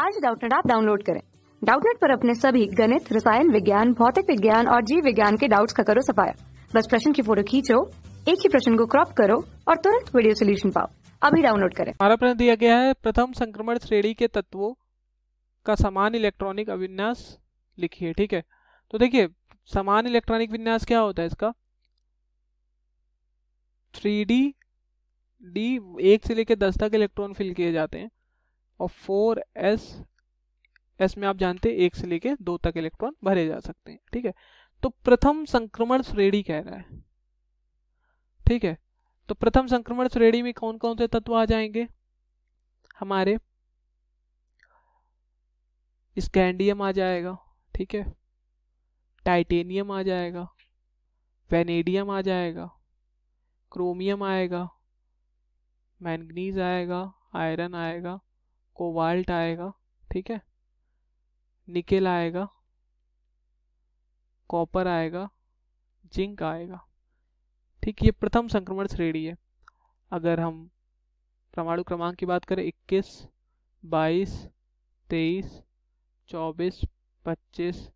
आज डाउटनेट आप डाउनलोड करें डाउटनेट पर अपने सभी गणित रसायन विज्ञान भौतिक विज्ञान और जीव विज्ञान के डाउट्स का करो सफाया बस प्रश्न की फोटो खींचो एक ही प्रश्न को क्रॉप करो और तुरंत वीडियो सोल्यूशन पाओ अभी डाउनलोड करें हमारा प्रश्न दिया गया है प्रथम संक्रमण श्रेणी के तत्वों का समान इलेक्ट्रॉनिक अविन्यास लिखिए ठीक है तो देखिए समान इलेक्ट्रॉनिक विन्यास क्या होता है इसका थ्री डी डी एक से लेकर दस तक इलेक्ट्रॉन फिल किए जाते हैं और फोर एस एस में आप जानते हैं एक से लेके दो तक इलेक्ट्रॉन भरे जा सकते हैं ठीक है तो प्रथम संक्रमण श्रेणी कह रहा है ठीक है तो प्रथम संक्रमण श्रेणी में कौन कौन से तत्व आ जाएंगे हमारे स्कैंडियम आ जाएगा ठीक है टाइटेनियम आ जाएगा वेनेडियम आ जाएगा क्रोमियम आएगा मैंगनीज आएगा आयरन आएगा कोवाल्ट आएगा ठीक है निकेल आएगा कॉपर आएगा जिंक आएगा ठीक ये प्रथम संक्रमण श्रेणी है अगर हम परमाणु क्रमांक की बात करें इक्कीस बाईस तेईस चौबीस पच्चीस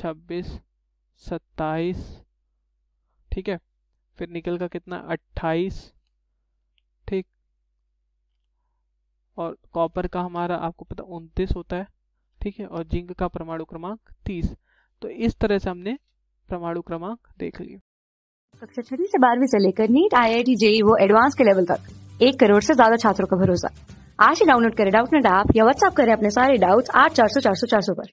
छब्बीस सत्ताईस ठीक है फिर निकल का कितना अट्ठाईस ठीक और कॉपर का हमारा आपको पता उनतीस होता है ठीक है और जिंक का परमाणु क्रमांक तीस तो इस तरह से हमने परमाणु क्रमांक देख लिए कक्षा छठी से बारहवीं से लेकर NEET I I T JEE वो एडवांस के लेवल तक एक करोड़ से ज्यादा छात्रों का भरोसा आज ही डाउनलोड करें डाउट नेट ऐप या व्हाट्सअप करें अपने सारे डाउट्स आठ चार सौ चार सौ चार सौ पर